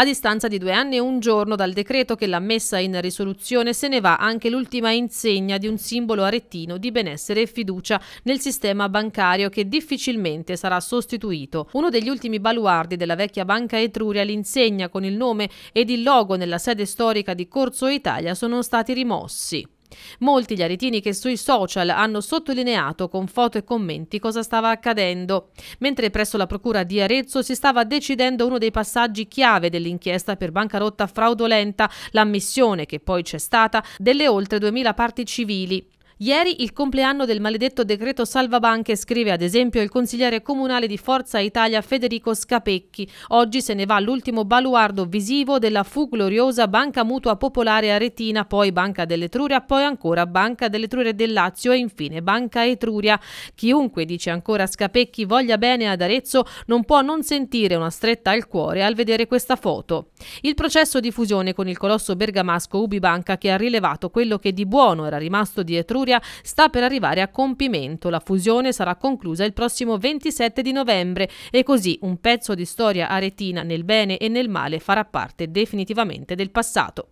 A distanza di due anni e un giorno dal decreto che l'ha messa in risoluzione se ne va anche l'ultima insegna di un simbolo arettino di benessere e fiducia nel sistema bancario che difficilmente sarà sostituito. Uno degli ultimi baluardi della vecchia banca Etruria, l'insegna con il nome ed il logo nella sede storica di Corso Italia sono stati rimossi. Molti gli aretini che sui social hanno sottolineato con foto e commenti cosa stava accadendo, mentre presso la procura di Arezzo si stava decidendo uno dei passaggi chiave dell'inchiesta per bancarotta fraudolenta, l'ammissione che poi c'è stata delle oltre 2000 parti civili. Ieri il compleanno del maledetto decreto salva banche, scrive ad esempio il consigliere comunale di Forza Italia Federico Scapecchi. Oggi se ne va l'ultimo baluardo visivo della fu gloriosa Banca Mutua Popolare Aretina, poi Banca dell'Etruria, poi ancora Banca dell'Etruria del Lazio e infine Banca Etruria. Chiunque, dice ancora Scapecchi, voglia bene ad Arezzo non può non sentire una stretta al cuore al vedere questa foto. Il processo di fusione con il colosso bergamasco Ubibanca che ha rilevato quello che di buono era rimasto di Etruria Liguria sta per arrivare a compimento. La fusione sarà conclusa il prossimo 27 di novembre e così un pezzo di storia aretina nel bene e nel male farà parte definitivamente del passato.